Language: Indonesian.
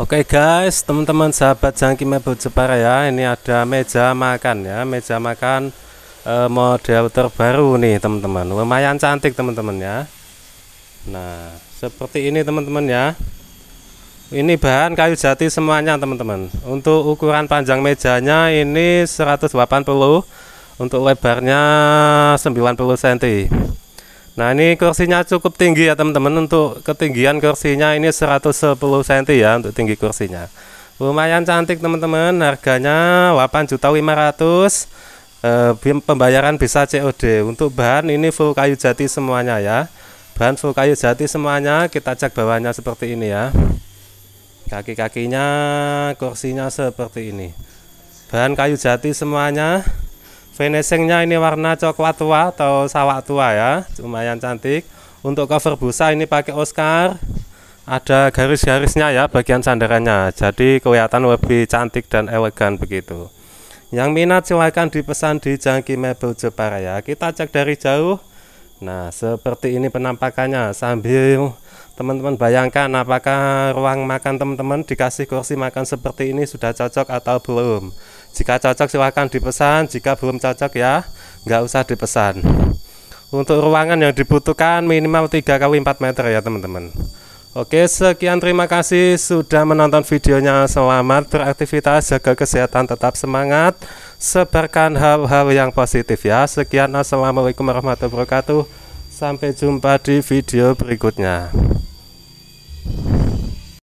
Oke okay guys, teman-teman sahabat Jangki Mebel Jepara ya, ini ada meja makan ya, meja makan e, model terbaru nih teman-teman, lumayan cantik teman-teman ya. Nah, seperti ini teman-teman ya. Ini bahan kayu jati semuanya teman-teman. Untuk ukuran panjang mejanya ini 180, untuk lebarnya 90 cm. Nah ini kursinya cukup tinggi ya teman-teman untuk ketinggian kursinya ini 110 cm ya untuk tinggi kursinya lumayan cantik teman-teman harganya 8 8.500 500 pembayaran bisa COD untuk bahan ini full kayu jati semuanya ya bahan full kayu jati semuanya kita cek bawahnya seperti ini ya kaki-kakinya kursinya seperti ini bahan kayu jati semuanya Finishingnya ini warna coklat tua atau sawak tua ya, lumayan cantik. Untuk cover busa ini pakai Oscar, ada garis-garisnya ya bagian sandarannya, jadi kelihatan lebih cantik dan elegan begitu. Yang minat silahkan dipesan di Jangki Mebel Jepara ya. Kita cek dari jauh. Nah seperti ini penampakannya sambil teman-teman bayangkan apakah ruang makan teman-teman dikasih kursi makan seperti ini sudah cocok atau belum jika cocok silahkan dipesan, jika belum cocok ya nggak usah dipesan. Untuk ruangan yang dibutuhkan minimal 3 kali 4 meter ya teman-teman. Oke, sekian terima kasih sudah menonton videonya. Selamat beraktivitas, jaga kesehatan, tetap semangat, sebarkan hal-hal yang positif ya. Sekian, assalamualaikum warahmatullahi wabarakatuh. Sampai jumpa di video berikutnya.